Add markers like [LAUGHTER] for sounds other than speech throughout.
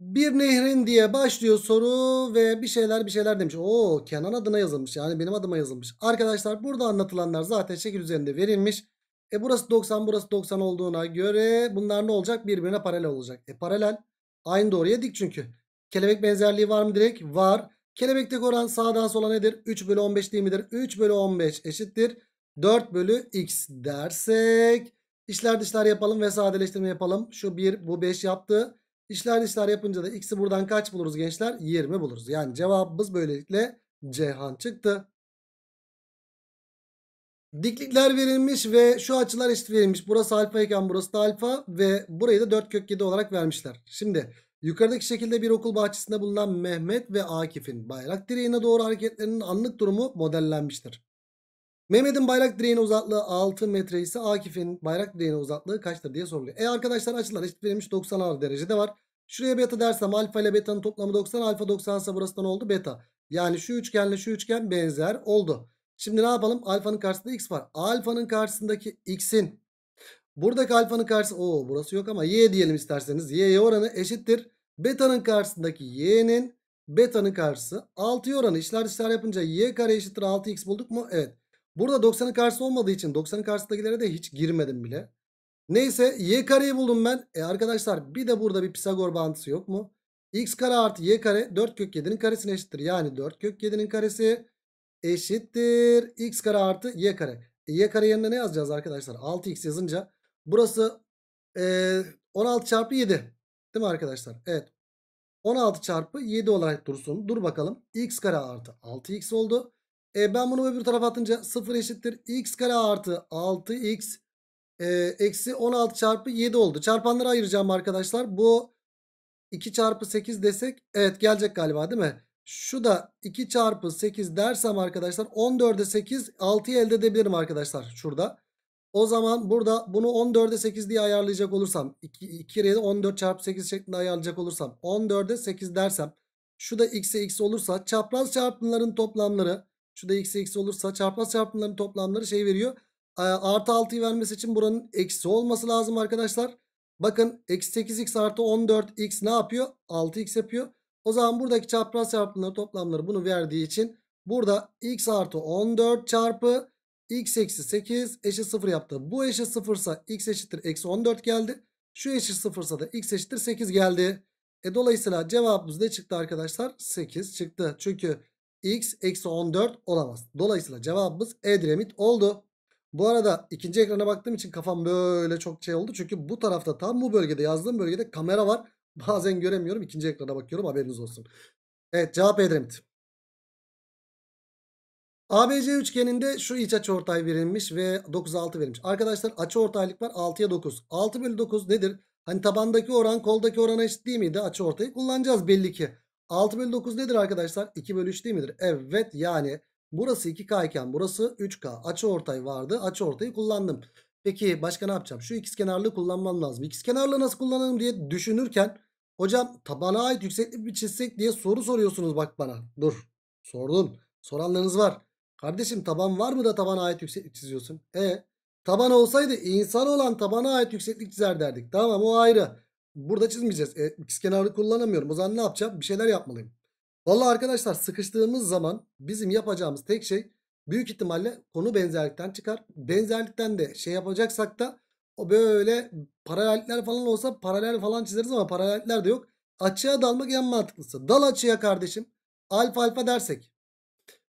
Bir nehrin diye başlıyor soru ve bir şeyler bir şeyler demiş. O Kenan adına yazılmış yani benim adıma yazılmış. Arkadaşlar burada anlatılanlar zaten şekil üzerinde verilmiş. E burası 90 burası 90 olduğuna göre bunlar ne olacak? Birbirine paralel olacak. E paralel aynı doğruya dik çünkü. Kelebek benzerliği var mı direkt? Var. Kelebekteki oran sağdan sola nedir? 3 bölü 15 değil midir? 3 bölü 15 eşittir. 4 bölü x dersek. İşler dışlar yapalım ve sadeleştirme yapalım. Şu 1 bu 5 yaptı. İşler işler yapınca da x'i buradan kaç buluruz gençler? 20 buluruz. Yani cevabımız böylelikle Ceyhan çıktı. Diklikler verilmiş ve şu açılar eşit verilmiş. Burası alfa iken burası da alfa ve burayı da 4 kök 7 olarak vermişler. Şimdi yukarıdaki şekilde bir okul bahçesinde bulunan Mehmet ve Akif'in bayrak direğine doğru hareketlerinin anlık durumu modellenmiştir. Mehmet'in bayrak direğine uzaklığı 6 metre ise Akif'in bayrak direğine uzaklığı kaçtır diye soruluyor. E arkadaşlar açılar eşit verilmiş 90 derecede var. Şuraya beta dersem alfa ile beta'nın toplamı 90 alfa 90 ise burası ne oldu beta. Yani şu üçgenle şu üçgen benzer oldu. Şimdi ne yapalım alfanın karşısında x var. Alfanın karşısındaki x'in buradaki alfanın karşısı o burası yok ama y diyelim isterseniz y oranı eşittir. Beta'nın karşısındaki y'nin beta'nın karşısı 6 oranı. İşler işler yapınca y kare eşittir 6x bulduk mu? Evet. Burada 90'ın karşısı olmadığı için 90'ın karşısındakilere de hiç girmedim bile. Neyse y kareyi buldum ben. E arkadaşlar bir de burada bir Pisagor bağıntısı yok mu? x kare artı y kare 4 kök 7'nin karesine eşittir. Yani 4 kök 7'nin karesi eşittir x kare artı y kare. E, y kare yerine ne yazacağız arkadaşlar? 6x yazınca burası e, 16 çarpı 7 değil mi arkadaşlar? Evet 16 çarpı 7 olarak dursun. Dur bakalım x kare artı 6x oldu. E ben bunu öbür tarafa atınca 0 eşittir. x kare artı 6x e, eksi 16 çarpı 7 oldu. Çarpanları ayıracağım arkadaşlar. Bu 2 çarpı 8 desek evet gelecek galiba değil mi? Şu da 2 çarpı 8 dersem arkadaşlar 14'e 8 6'yı elde edebilirim arkadaşlar şurada. O zaman burada bunu 14'e 8 diye ayarlayacak olursam 2, 2 ile 14 çarpı 8 şeklinde ayarlayacak olursam 14'e 8 dersem şu da x'e x olursa çapraz çarpımların toplamları şu da eksi eksi olursa çarpma çarpımların toplamları şey veriyor. Ee, artı 6'yı vermesi için buranın eksi olması lazım arkadaşlar. Bakın eksi 8x artı 14x ne yapıyor? 6x yapıyor. O zaman buradaki çapraz çarpımları toplamları bunu verdiği için burada x artı 14 çarpı x eksi 8 eşit 0 yaptı. Bu eşit 0 ise x eşittir eksi 14 geldi. Şu eşit 0 ise da x eşittir 8 geldi. E dolayısıyla cevabımız ne çıktı arkadaşlar? 8 çıktı. Çünkü x eksi 14 olamaz. Dolayısıyla cevabımız Edremit oldu. Bu arada ikinci ekrana baktığım için kafam böyle çok şey oldu. Çünkü bu tarafta tam bu bölgede yazdığım bölgede kamera var. [LAUGHS] Bazen göremiyorum. İkinci ekrana bakıyorum haberiniz olsun. Evet cevap Edremit. ABC üçgeninde şu iç açıortay verilmiş ve 9'a 6 verilmiş. Arkadaşlar açıortaylık var 6'ya 9. 6 bölü 9 nedir? Hani tabandaki oran koldaki orana eşit değil miydi? Açı ortayı kullanacağız belli ki. 6 bölü 9 nedir arkadaşlar? 2 bölü 3 değil midir? Evet yani burası 2K iken burası 3K. açıortay vardı. Açıortayı kullandım. Peki başka ne yapacağım? Şu ikizkenarlığı kullanmam lazım. İkizkenarlığı nasıl kullanalım diye düşünürken hocam tabana ait yükseklik bir çizsek diye soru soruyorsunuz bak bana. Dur sordun. Soranlarınız var. Kardeşim taban var mı da tabana ait yükseklik çiziyorsun? E taban olsaydı insan olan tabana ait yükseklik çizer derdik. Tamam o ayrı burada çizmeyeceğiz. E, x kenarı kullanamıyorum. O zaman ne yapacağım? Bir şeyler yapmalıyım. Vallahi arkadaşlar sıkıştığımız zaman bizim yapacağımız tek şey büyük ihtimalle konu benzerlikten çıkar. Benzerlikten de şey yapacaksak da o böyle paralellikler falan olsa paralel falan çizeriz ama paralellikler de yok. Açığa dalmak en mantıklısı. Dal açıya kardeşim. Alfa alfa dersek.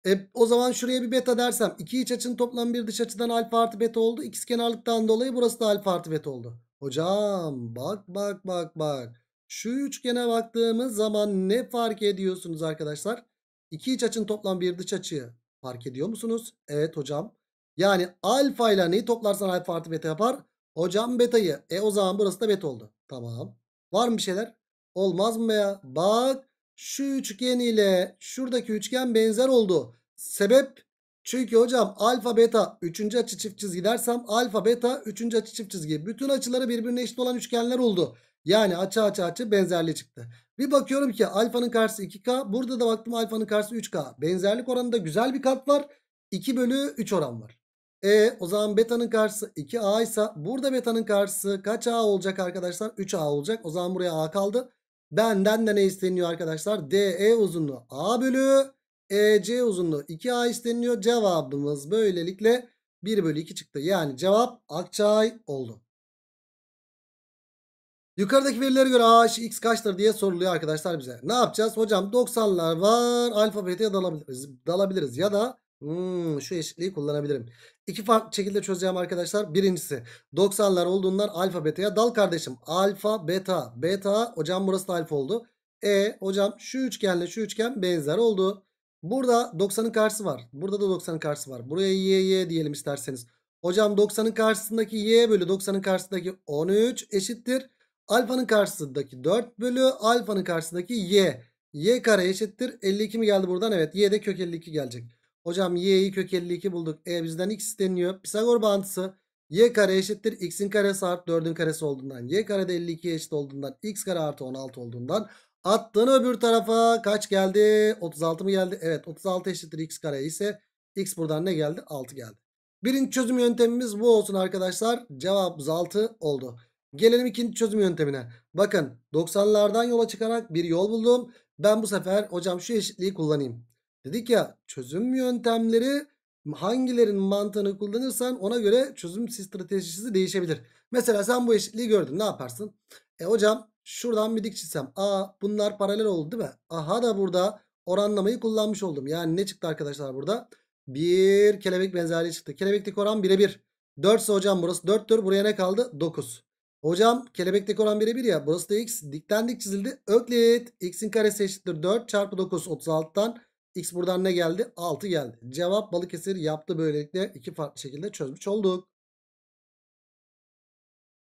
E, o zaman şuraya bir beta dersem. iki iç açının toplamı bir dış açıdan alfa artı beta oldu. X kenarlıktan dolayı burası da alfa artı beta oldu. Hocam bak bak bak bak. Şu üçgene baktığımız zaman ne fark ediyorsunuz arkadaşlar? İki iç açın toplam bir dış açıyı fark ediyor musunuz? Evet hocam. Yani alfa ile neyi toplarsan alfa artı beta yapar? Hocam betayı. E o zaman burası da beta oldu. Tamam. Var mı bir şeyler? Olmaz mı ya? Bak şu üçgen ile şuradaki üçgen benzer oldu. Sebep çünkü hocam alfa beta 3. açı çift çizgi dersem alfa beta 3. açı çift çizgi. Bütün açıları birbirine eşit olan üçgenler oldu. Yani açı açı açı benzerliği çıktı. Bir bakıyorum ki alfanın karşısı 2K. Burada da baktım alfanın karşısı 3K. Benzerlik oranında güzel bir kat var. 2 bölü 3 oran var. E o zaman beta'nın karşısı 2A ise burada beta'nın karşısı kaç A olacak arkadaşlar? 3A olacak. O zaman buraya A kaldı. Benden de ne isteniyor arkadaşlar? DE uzunluğu A bölü EC uzunluğu 2A isteniliyor. Cevabımız böylelikle 1 bölü 2 çıktı. Yani cevap Akçay oldu. Yukarıdaki verilere göre AH x kaçtır diye soruluyor arkadaşlar bize. Ne yapacağız? Hocam 90'lar var. Alfabete dalabiliriz, dalabiliriz ya da hmm, şu eşitliği kullanabilirim. İki farklı şekilde çözeceğim arkadaşlar. Birincisi 90'lar olduğundan alfabeteye dal kardeşim. Alfa, beta, beta. Hocam burası da alfa oldu. E hocam şu üçgenle şu üçgen benzer oldu. Burada 90'ın karşısı var. Burada da 90'ın karşısı var. Buraya y y diyelim isterseniz. Hocam 90'ın karşısındaki y bölü 90'ın karşısındaki 13 eşittir. Alfanın karşısındaki 4 bölü alfanın karşısındaki y. y kare eşittir. 52 mi geldi buradan? Evet y de kök 52 gelecek. Hocam y'yi kök 52 bulduk. E bizden x isteniyor. Pisagor bağıntısı y kare eşittir. x'in karesi artı 4'ün karesi olduğundan y kare de 52 eşit olduğundan x kare artı 16 olduğundan Attın öbür tarafa kaç geldi? 36 mı geldi? Evet 36 eşittir x kare ise x buradan ne geldi? 6 geldi. Birinci çözüm yöntemimiz bu olsun arkadaşlar. Cevabımız 6 oldu. Gelelim ikinci çözüm yöntemine. Bakın 90'lardan yola çıkarak bir yol buldum. Ben bu sefer hocam şu eşitliği kullanayım. Dedik ya çözüm yöntemleri Hangilerin mantığını kullanırsan ona göre çözüm stratejisi değişebilir. Mesela sen bu eşitliği gördün ne yaparsın? E hocam şuradan bir dik çizsem. Aa bunlar paralel oldu değil mi? Aha da burada oranlamayı kullanmış oldum. Yani ne çıktı arkadaşlar burada? Bir kelebek benzerliği çıktı. Kelebekteki oran 1'e 1. 4 ise hocam burası 4'tür. Buraya ne kaldı? Dokuz. Hocam kelebekteki oran 1'e bir ya. Burası da x. Dikten dik çizildi. Öklit. x'in karesi eşittir dört çarpı dokuz otuz 36'tan. X buradan ne geldi? 6 geldi. Cevap Balıkesir yaptı böylelikle iki farklı şekilde çözmüş olduk.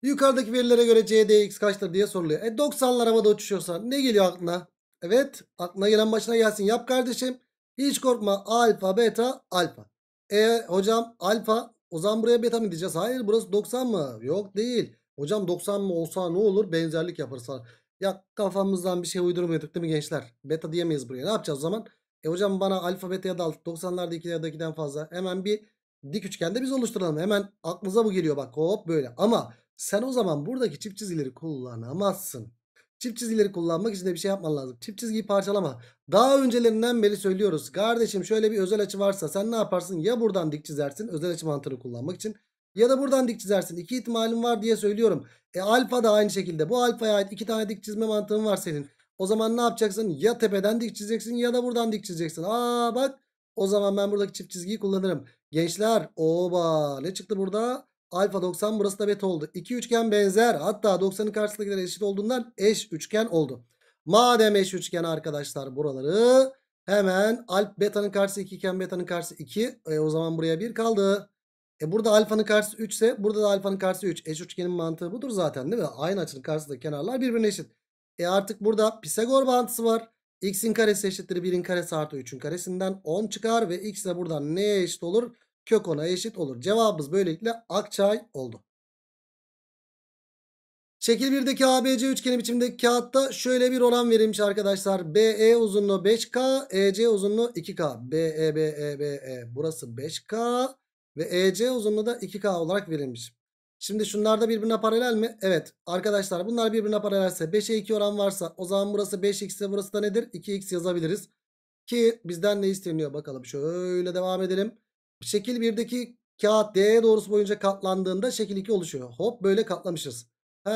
Yukarıdaki verilere göre CDX kaçtır diye soruluyor. E 90'lar havada uçuşuyorsa ne geliyor aklına? Evet aklına gelen başına gelsin yap kardeşim. Hiç korkma alfa beta alfa. E hocam alfa o zaman buraya beta mı diyeceğiz? Hayır burası 90 mı? Yok değil. Hocam 90 mı olsa ne olur benzerlik yaparız Ya kafamızdan bir şey uydurmuyorduk değil mi gençler? Beta diyemeyiz buraya. Ne yapacağız o zaman? E hocam bana alfa beta ya da 90'larda 2 ya fazla hemen bir dik üçgende biz oluşturalım. Hemen aklınıza bu geliyor bak hop böyle. Ama sen o zaman buradaki çift çizgileri kullanamazsın. Çift çizgileri kullanmak için de bir şey yapman lazım. Çift çizgiyi parçalama. Daha öncelerinden beri söylüyoruz. Kardeşim şöyle bir özel açı varsa sen ne yaparsın? Ya buradan dik çizersin özel açı mantığını kullanmak için. Ya da buradan dik çizersin. İki ihtimalin var diye söylüyorum. E alfa da aynı şekilde. Bu alfaya ait iki tane dik çizme mantığın var senin. O zaman ne yapacaksın? Ya tepeden dik çizeceksin ya da buradan dik çizeceksin. Aa bak o zaman ben buradaki çift çizgiyi kullanırım. Gençler oba ne çıktı burada? Alfa 90 burası da beta oldu. İki üçgen benzer hatta 90'ın karşısındakiler eşit olduğundan eş üçgen oldu. Madem eş üçgen arkadaşlar buraları hemen alp betanın karşısı 2 iken betanın karşısı 2. E, o zaman buraya 1 kaldı. E burada alfanın karşısı 3 ise burada da alfanın karşısı 3. Eş üçgenin mantığı budur zaten değil mi? Aynı açının karşısındaki kenarlar birbirine eşit. E artık burada Pisagor bağıntısı var. X'in karesi eşittir 1'in karesi artı 3'ün karesinden 10 çıkar ve X de buradan neye eşit olur? Kök 10'a eşit olur. Cevabımız böylelikle Akçay oldu. Şekil 1'deki ABC üçgeni biçimindeki kağıtta şöyle bir oran verilmiş arkadaşlar. BE uzunluğu 5K, EC uzunluğu 2K. BE, BE, BE. Burası 5K ve EC uzunluğu da 2K olarak verilmiş. Şimdi şunlar da birbirine paralel mi? Evet arkadaşlar bunlar birbirine paralelse 5'e 2 oran varsa o zaman burası 5x ise burası da nedir? 2x yazabiliriz. Ki bizden ne isteniyor bakalım şöyle devam edelim. Şekil 1'deki kağıt D doğrusu boyunca katlandığında şekil 2 oluşuyor. Hop böyle katlamışız. He,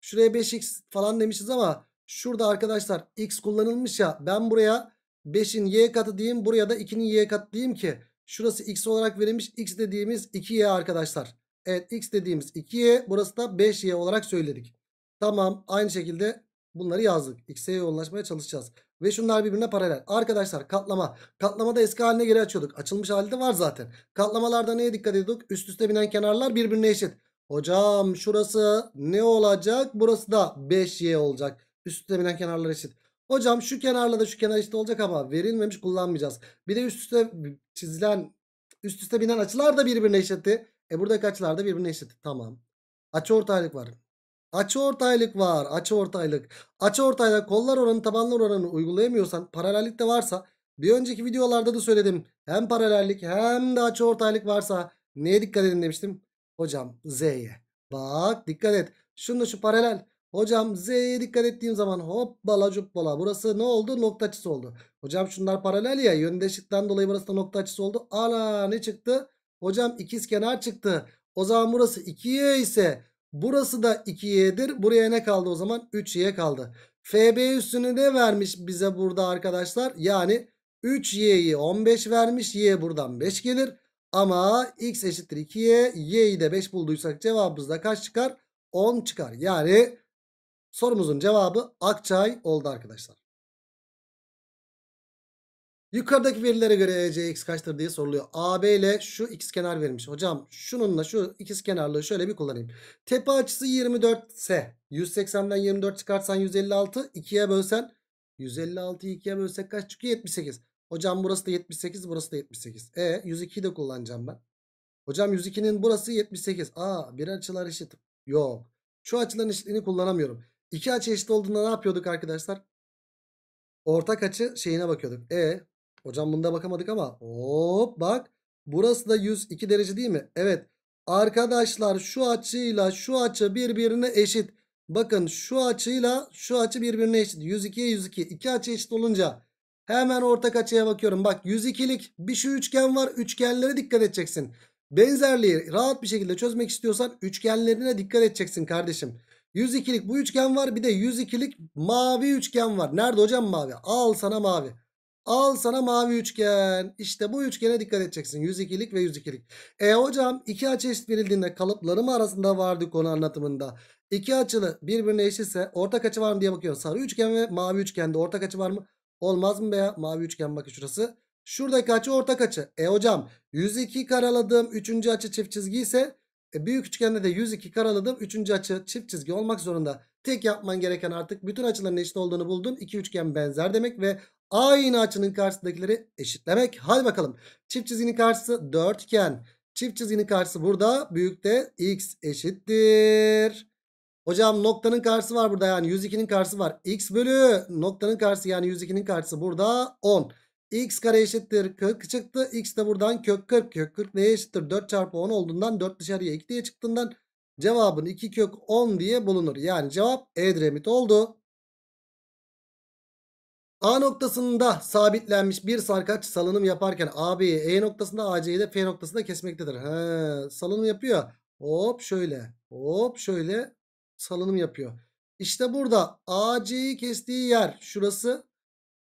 şuraya 5x falan demişiz ama şurada arkadaşlar x kullanılmış ya ben buraya 5'in y katı diyeyim buraya da 2'nin y katı diyeyim ki şurası x olarak verilmiş x dediğimiz 2y arkadaşlar. Evet x dediğimiz 2y burası da 5y olarak söyledik. Tamam aynı şekilde bunları yazdık. X'e yoğunlaşmaya çalışacağız. Ve şunlar birbirine paralel. Arkadaşlar katlama. Katlamada eski haline geri açıyorduk. Açılmış halde var zaten. Katlamalarda neye dikkat ediyorduk? Üst üste binen kenarlar birbirine eşit. Hocam şurası ne olacak? Burası da 5y olacak. Üst üste binen kenarlar eşit. Hocam şu kenarla da şu kenar eşit olacak ama verilmemiş kullanmayacağız. Bir de üst üste çizilen üst üste binen açılar da birbirine eşitti. E buradaki açılar da birbirine eşit. Tamam. Açı ortaylık var. Açı ortaylık var. Açı ortaylık. Açı ortaylık kollar oranı tabanlar oranını uygulayamıyorsan paralellik de varsa bir önceki videolarda da söyledim. Hem paralellik hem de açı ortaylık varsa neye dikkat edin demiştim. Hocam Z'ye. Bak dikkat et. Şunu şu paralel. Hocam Z'ye dikkat ettiğim zaman hoppala cuppala burası ne oldu? Nokta açısı oldu. Hocam şunlar paralel ya yöndeşlikten dolayı burası da nokta açısı oldu. Ana ne çıktı? Hocam ikiz kenar çıktı. O zaman burası 2y ise burası da 2y'dir. Buraya ne kaldı o zaman? 3y kaldı. FB üstünü ne vermiş bize burada arkadaşlar? Yani 3y'yi 15 vermiş. Y buradan 5 gelir. Ama x eşittir 2y. Y'yi de 5 bulduysak cevabımız da kaç çıkar? 10 çıkar. Yani sorumuzun cevabı Akçay oldu arkadaşlar. Yukarıdaki verilere göre ECX kaçtır diye soruluyor. AB ile şu x kenar verilmiş. Hocam şununla şu ikiz kenarlığı şöyle bir kullanayım. Tepe açısı 24 ise 180'den 24 çıkarsan 156 2'ye bölsen 156'yı 2'ye bölsek kaç çıkıyor? 78. Hocam burası da 78 burası da 78. E 102'yi de kullanacağım ben. Hocam 102'nin burası 78. Aa bir açılar eşit. Yok. Şu açıların eşitliğini kullanamıyorum. İki açı eşit olduğunda ne yapıyorduk arkadaşlar? Ortak açı şeyine bakıyorduk. E Hocam bunda bakamadık ama hop bak. Burası da 102 derece değil mi? Evet. Arkadaşlar şu açıyla şu açı birbirine eşit. Bakın şu açıyla şu açı birbirine eşit. 102'ye 102. İki açı eşit olunca hemen ortak açıya bakıyorum. Bak 102'lik bir şu üçgen var. Üçgenlere dikkat edeceksin. Benzerliği rahat bir şekilde çözmek istiyorsan üçgenlerine dikkat edeceksin kardeşim. 102'lik bu üçgen var. Bir de 102'lik mavi üçgen var. Nerede hocam mavi? Al sana mavi. Al sana mavi üçgen. İşte bu üçgene dikkat edeceksin. 102'lik ve 102'lik. E hocam iki açı eşit verildiğinde kalıplarım arasında vardı konu anlatımında. İki açılı birbirine eşitse ortak açı var mı diye bakıyorsun. Sarı üçgen ve mavi üçgende ortak açı var mı? Olmaz mı be ya? Mavi üçgen bakın şurası. Şuradaki açı ortak açı. E hocam 102 karaladığım üçüncü açı çift çizgi ise e, büyük üçgende de 102 karaladığım üçüncü açı çift çizgi olmak zorunda. Tek yapman gereken artık bütün açıların eşit olduğunu buldun. İki üçgen benzer demek ve A yine açının karşısındakileri eşitlemek. Hadi bakalım. Çift çizginin karşısı 4 iken çift çizginin karşısı burada. Büyükte x eşittir. Hocam noktanın karşısı var burada yani 102'nin karşısı var. X bölü noktanın karşısı yani 102'nin karşısı burada 10. X kare eşittir 40 çıktı. X de buradan kök 40. Kök 40 neye eşittir? 4 çarpı 10 olduğundan 4 dışarıya 2 diye çıktığından cevabın 2 kök 10 diye bulunur. Yani cevap Edremit oldu. A noktasında sabitlenmiş bir sarkaç salınım yaparken AB'yi E noktasında AC'yi de F noktasında kesmektedir. He, salınım yapıyor. Hop şöyle. Hop şöyle salınım yapıyor. İşte burada AC'yi kestiği yer şurası.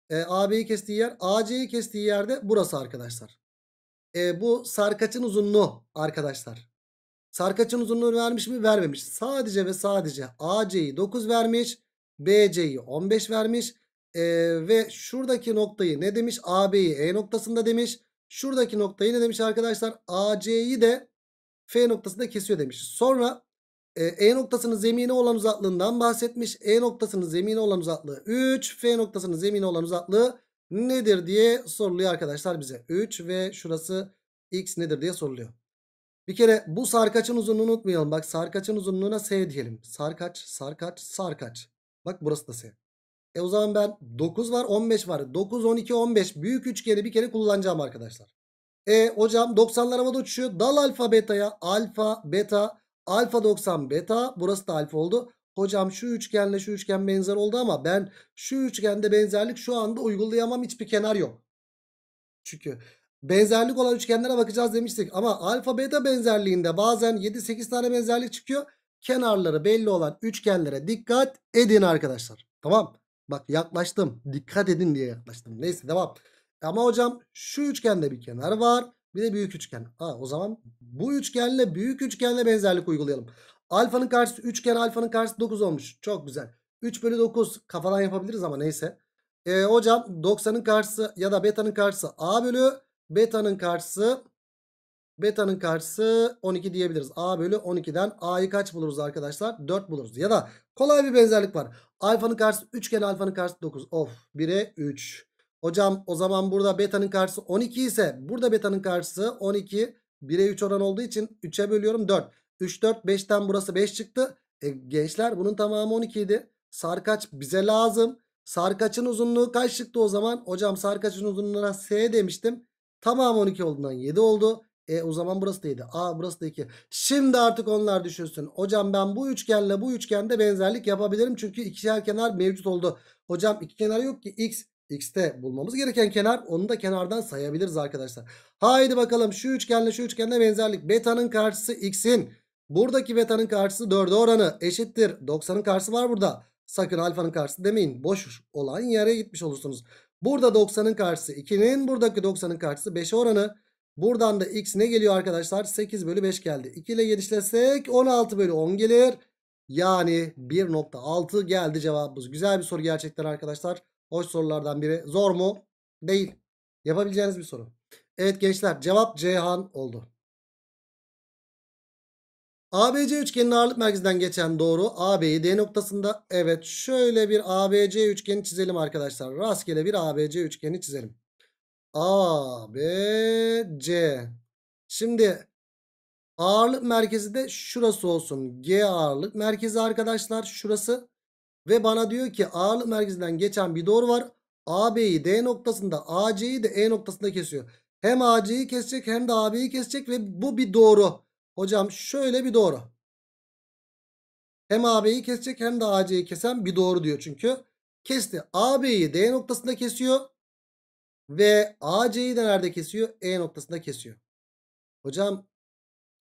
E, AB'yi kestiği yer. AC'yi kestiği yerde burası arkadaşlar. E, bu sarkaçın uzunluğu arkadaşlar. Sarkaçın uzunluğunu vermiş mi? Vermemiş. Sadece ve sadece AC'yi 9 vermiş. BC'yi 15 vermiş. E, ve şuradaki noktayı ne demiş? AB'yi E noktasında demiş. Şuradaki noktayı ne demiş arkadaşlar? AC'yi de F noktasında kesiyor demiş. Sonra e, e noktasının zemini olan uzaklığından bahsetmiş. E noktasının zemini olan uzaklığı 3. F noktasının zemini olan uzaklığı nedir diye soruluyor arkadaşlar bize. 3 ve şurası x nedir diye soruluyor. Bir kere bu sarkaçın uzunluğunu unutmayalım. Bak sarkaçın uzunluğuna S diyelim. Sarkaç, sarkaç, sarkaç. Bak burası da S. E o zaman ben 9 var 15 var. 9, 12, 15 büyük üçgeni bir kere kullanacağım arkadaşlar. E hocam 90'lar havada uçuşuyor. Dal alfa betaya alfa beta alfa 90 beta burası da alfa oldu. Hocam şu üçgenle şu üçgen benzer oldu ama ben şu üçgende benzerlik şu anda uygulayamam hiçbir kenar yok. Çünkü benzerlik olan üçgenlere bakacağız demiştik ama alfa beta benzerliğinde bazen 7-8 tane benzerlik çıkıyor. Kenarları belli olan üçgenlere dikkat edin arkadaşlar. Tamam Bak yaklaştım. Dikkat edin diye yaklaştım. Neyse devam. Ama hocam şu üçgende bir kenar var. Bir de büyük üçgen. Ha, o zaman bu üçgenle büyük üçgenle benzerlik uygulayalım. Alfanın karşısı üçgen alfanın karşısı 9 olmuş. Çok güzel. 3 bölü 9 kafadan yapabiliriz ama neyse. Ee, hocam 90'ın karşısı ya da beta'nın karşısı a bölü beta'nın karşısı Beta'nın karşısı 12 diyebiliriz. A bölü 12'den A'yı kaç buluruz arkadaşlar? 4 buluruz. Ya da kolay bir benzerlik var. Alfanın karşısı 3 iken alfanın karşısı 9. Of 1'e 3. Hocam o zaman burada beta'nın karşısı 12 ise burada beta'nın karşısı 12. 1'e 3 oran olduğu için 3'e bölüyorum 4. 3 4 5'ten burası 5 çıktı. E, gençler bunun tamamı 12 idi. Sarkaç bize lazım. Sarkaçın uzunluğu kaç çıktı o zaman? Hocam sarkaçın uzunluğuna S demiştim. Tamam 12 olduğundan 7 oldu. E o zaman burası da 7. A burası da 2. Şimdi artık onlar düşünsün. Hocam ben bu üçgenle bu üçgende benzerlik yapabilirim. Çünkü ikişer kenar mevcut oldu. Hocam iki kenar yok ki. X X'te bulmamız gereken kenar. Onu da kenardan sayabiliriz arkadaşlar. Haydi bakalım şu üçgenle şu üçgende benzerlik. Beta'nın karşısı X'in. Buradaki beta'nın karşısı 4'e oranı eşittir. 90'ın karşısı var burada. Sakın alfanın karşısı demeyin. Boş olan yere gitmiş olursunuz. Burada 90'ın karşısı 2'nin. Buradaki 90'ın karşısı 5'e oranı. Buradan da x ne geliyor arkadaşlar? 8 bölü 5 geldi. 2 ile genişlesek 16 bölü 10 gelir. Yani 1.6 geldi cevabımız. Güzel bir soru gerçekten arkadaşlar. Hoş sorulardan biri. Zor mu? Değil. Yapabileceğiniz bir soru. Evet gençler cevap Ceyhan oldu. ABC üçgenin ağırlık merkezinden geçen doğru AB'yi D noktasında. Evet şöyle bir ABC üçgeni çizelim arkadaşlar. Rastgele bir ABC üçgeni çizelim. A, B, C. Şimdi ağırlık merkezi de şurası olsun. G ağırlık merkezi arkadaşlar şurası. Ve bana diyor ki ağırlık merkezinden geçen bir doğru var. AB'yi D noktasında AC'yi de E noktasında kesiyor. Hem AC'yi kesecek hem de AB'yi kesecek ve bu bir doğru. Hocam şöyle bir doğru. Hem AB'yi kesecek hem de AC'yi kesen bir doğru diyor çünkü. Kesti. AB'yi D noktasında kesiyor. Ve AC'yi de nerede kesiyor? E noktasında kesiyor. Hocam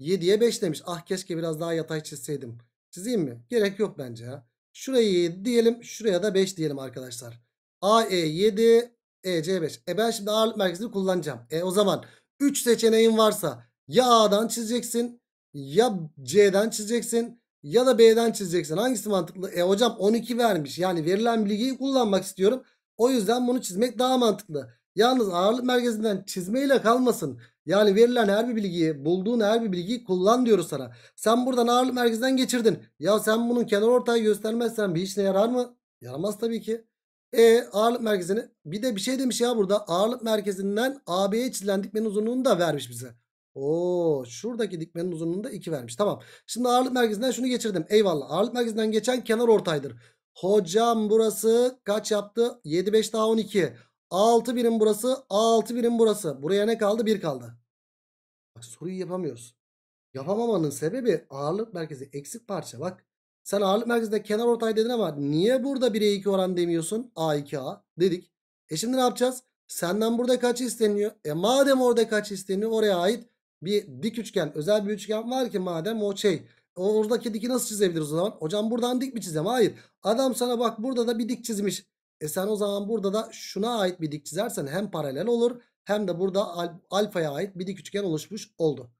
7'ye 5 demiş. Ah keşke biraz daha yatay çizseydim. Çizeyim mi? Gerek yok bence ya. Şurayı 7 diyelim. Şuraya da 5 diyelim arkadaşlar. AE 7, EC 5. E ben şimdi ağırlık merkezini kullanacağım. E o zaman 3 seçeneğin varsa ya A'dan çizeceksin ya C'den çizeceksin ya da B'den çizeceksin. Hangisi mantıklı? E hocam 12 vermiş. Yani verilen bilgiyi kullanmak istiyorum. O yüzden bunu çizmek daha mantıklı. Yalnız ağırlık merkezinden çizmeyle kalmasın. Yani verilen her bir bilgiyi, bulduğun her bir bilgiyi kullan diyoruz sana. Sen buradan ağırlık merkezinden geçirdin. Ya sen bunun kenar ortayı göstermezsen bir işine yarar mı? Yaramaz tabii ki. E ağırlık merkezini bir de bir şey demiş ya burada ağırlık merkezinden AB'ye çizilen dikmenin uzunluğunu da vermiş bize. Oo şuradaki dikmenin uzunluğunu da 2 vermiş. Tamam. Şimdi ağırlık merkezinden şunu geçirdim. Eyvallah. Ağırlık merkezinden geçen kenar ortaydır. Hocam burası kaç yaptı? 7 5 daha 12. A6 birim burası. A6 birim burası. Buraya ne kaldı? 1 kaldı. Bak soruyu yapamıyoruz. Yapamamanın sebebi ağırlık merkezi eksik parça. Bak sen ağırlık merkezinde kenar ortay dedin ama niye burada 1'e 2 oran demiyorsun? A2A dedik. E şimdi ne yapacağız? Senden burada kaç isteniyor? E madem orada kaç isteniyor oraya ait bir dik üçgen özel bir üçgen var ki madem o şey. Oradaki diki nasıl çizebiliriz o zaman? Hocam buradan dik mi çizeceğim? Hayır. Adam sana bak burada da bir dik çizmiş. E sen o zaman burada da şuna ait bir dik çizersen hem paralel olur hem de burada al alfaya ait bir dik üçgen oluşmuş oldu.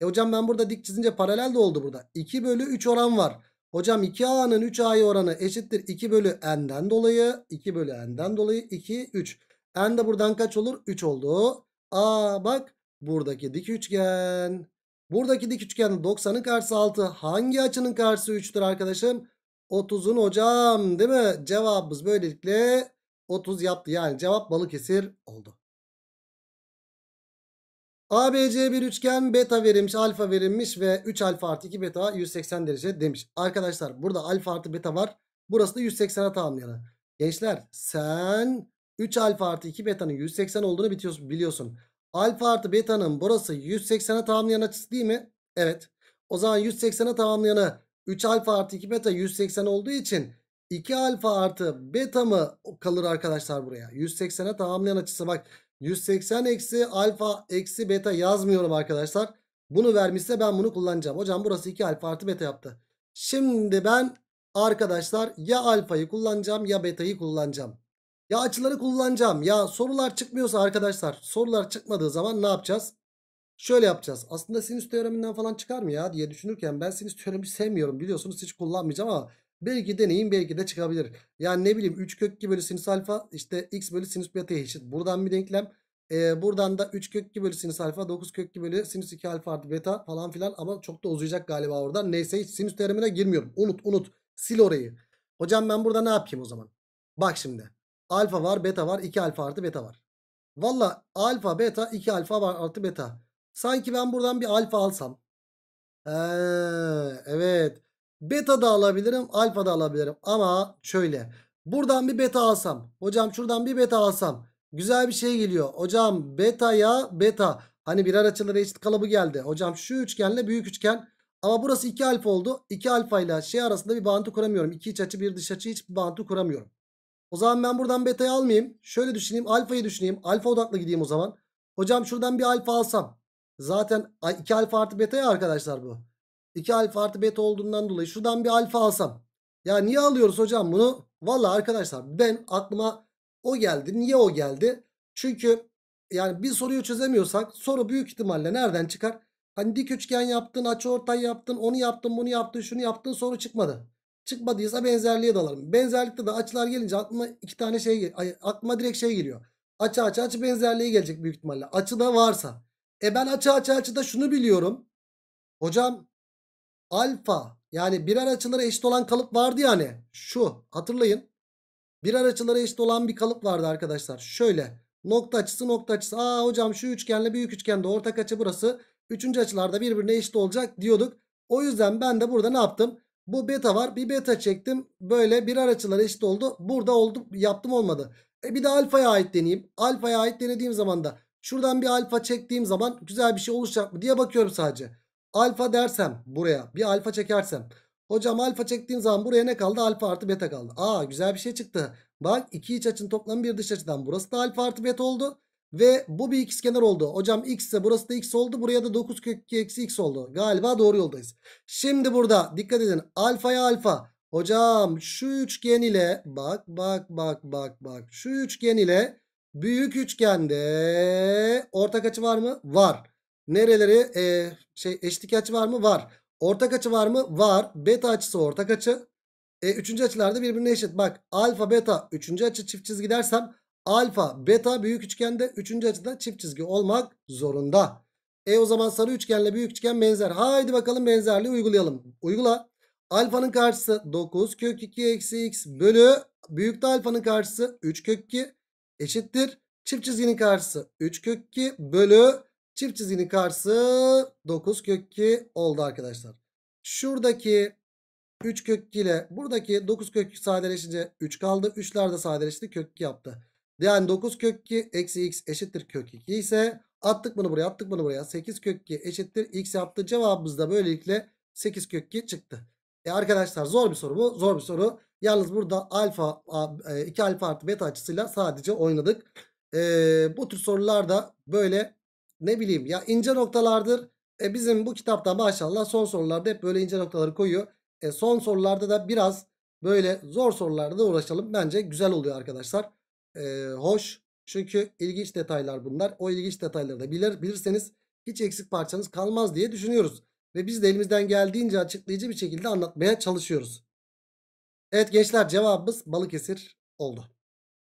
E hocam ben burada dik çizince paralel de oldu burada. 2 bölü 3 oran var. Hocam 2A'nın 3A'yı oranı eşittir 2 bölü N'den dolayı 2 bölü N'den dolayı 2 3. N de buradan kaç olur? 3 oldu. Aa bak buradaki dik üçgen. Buradaki dik üçgenin 90'ın karşısı 6. Hangi açının karşısı 3'tür arkadaşım? 30'un hocam değil mi? Cevabımız böylelikle 30 yaptı. Yani cevap Balıkesir oldu. ABC bir üçgen beta verilmiş alfa verilmiş ve 3 alfa artı 2 beta 180 derece demiş. Arkadaşlar burada alfa artı beta var. Burası da 180'e tamamlayanı. Gençler sen 3 alfa artı 2 betanın 180 olduğunu biliyorsun. Alfa artı betanın burası 180'e tamamlayan açısı değil mi? Evet. O zaman 180'e tamamlayanı 3 alfa artı 2 beta 180 olduğu için 2 alfa artı beta mı kalır arkadaşlar buraya? 180'e tamamlayan açısı bak 180 eksi alfa eksi beta yazmıyorum arkadaşlar. Bunu vermişse ben bunu kullanacağım. Hocam burası 2 alfa artı beta yaptı. Şimdi ben arkadaşlar ya alfayı kullanacağım ya betayı kullanacağım. Ya açıları kullanacağım. Ya sorular çıkmıyorsa arkadaşlar sorular çıkmadığı zaman ne yapacağız? Şöyle yapacağız. Aslında sinüs teoreminden falan çıkar mı ya diye düşünürken ben sinüs teoremi sevmiyorum biliyorsunuz hiç kullanmayacağım ama belki deneyin belki de çıkabilir. Yani ne bileyim 3 kök 2 bölü sinüs alfa işte x bölü sinüs beta eşit. Buradan bir denklem. Ee, buradan da 3 kök 2 bölü sinüs alfa 9 kök 2 bölü sinüs 2 alfa artı beta falan filan ama çok da uzayacak galiba orada. Neyse hiç sinüs teoremine girmiyorum. Unut unut sil orayı. Hocam ben burada ne yapayım o zaman? Bak şimdi alfa var beta var 2 alfa artı beta var. Valla alfa beta 2 alfa artı beta. Sanki ben buradan bir alfa alsam. Ee, evet. Beta da alabilirim. Alfa da alabilirim. Ama şöyle. Buradan bir beta alsam. Hocam şuradan bir beta alsam. Güzel bir şey geliyor. Hocam beta ya beta. Hani birer açıları eşit kalıbı geldi. Hocam şu üçgenle büyük üçgen. Ama burası 2 alfa oldu. 2 alfa ile şey arasında bir bağıntı kuramıyorum. 2 iç açı bir dış açı hiçbir bağıntı kuramıyorum. O zaman ben buradan beta'yı almayayım. Şöyle düşüneyim alfayı düşüneyim. Alfa odaklı gideyim o zaman. Hocam şuradan bir alfa alsam. Zaten 2 alfa artı beta ya arkadaşlar bu. 2 alfa artı beta olduğundan dolayı şuradan bir alfa alsam. Ya niye alıyoruz hocam bunu? Valla arkadaşlar ben aklıma o geldi. Niye o geldi? Çünkü yani bir soruyu çözemiyorsak soru büyük ihtimalle nereden çıkar? Hani dik üçgen yaptın, ortay yaptın, onu yaptın, bunu yaptın, şunu yaptın soru çıkmadı. Çıkmadıysa benzerliğe dalarım. Benzerlikte de açılar gelince aklıma iki tane şey ay, aklıma direkt şey geliyor. Açı açı açı benzerliği gelecek büyük ihtimalle. Açı da varsa. E ben açı açı açıda şunu biliyorum. Hocam alfa yani birer açılara eşit olan kalıp vardı yani, Şu hatırlayın. Birer açılara eşit olan bir kalıp vardı arkadaşlar. Şöyle nokta açısı nokta açısı. Aa hocam şu üçgenle büyük üçgende ortak açı burası. Üçüncü açılarda birbirine eşit olacak diyorduk. O yüzden ben de burada ne yaptım? Bu beta var. Bir beta çektim. Böyle birer açılar eşit oldu. Burada oldu yaptım olmadı. E bir de alfaya ait deneyeyim. Alfaya ait denediğim zaman da Şuradan bir alfa çektiğim zaman güzel bir şey oluşacak mı diye bakıyorum sadece. Alfa dersem buraya bir alfa çekersem. Hocam alfa çektiğim zaman buraya ne kaldı? Alfa artı beta kaldı. Aa güzel bir şey çıktı. Bak iki iç açının toplamı bir dış açıdan. Burası da alfa artı beta oldu. Ve bu bir ikizkenar oldu. Hocam x ise burası da x oldu. Buraya da 9 kök 2 eksi x oldu. Galiba doğru yoldayız. Şimdi burada dikkat edin. Alfaya alfa. Hocam şu üçgen ile bak bak bak bak bak. Şu üçgen ile Büyük üçgende ortak açı var mı? Var. Nereleri e, şey eşitlik açı var mı? Var. Ortak açı var mı? Var. Beta açısı ortak açı. E, üçüncü açılarda birbirine eşit. Bak alfa beta üçüncü açı çift çizgi dersem alfa beta büyük üçgende üçüncü açıda çift çizgi olmak zorunda. E o zaman sarı üçgenle büyük üçgen benzer. Haydi bakalım benzerliği uygulayalım. Uygula. Alfanın karşısı 9 kök 2 eksi x bölü büyük alfanın karşısı 3 kök 2 eşittir. Çift çizginin karşısı 3 kök 2 bölü çift çizginin karşısı 9 kök 2 oldu arkadaşlar. Şuradaki 3 kök 2 ile buradaki 9 kök 2 sadeleşince 3 kaldı. 3'ler de sadeleşti kök 2 yaptı. Yani 9 kök 2 eksi x eşittir kök 2 ise attık bunu buraya attık bunu buraya. 8 kök 2 eşittir x yaptı. Cevabımız da böylelikle 8 kök 2 çıktı. E arkadaşlar zor bir soru bu. Zor bir soru. Yalnız burada alfa 2 e, alfa artı beta açısıyla sadece oynadık. Ee, bu tür sorularda böyle ne bileyim ya ince noktalardır. E bizim bu kitapta maşallah son sorularda hep böyle ince noktaları koyuyor. E son sorularda da biraz böyle zor sorularda da uğraşalım. Bence güzel oluyor arkadaşlar. E, hoş. Çünkü ilginç detaylar bunlar. O ilginç detayları da bilir, bilirseniz hiç eksik parçanız kalmaz diye düşünüyoruz. Ve biz de elimizden geldiğince açıklayıcı bir şekilde anlatmaya çalışıyoruz. Evet gençler cevabımız Balıkesir oldu.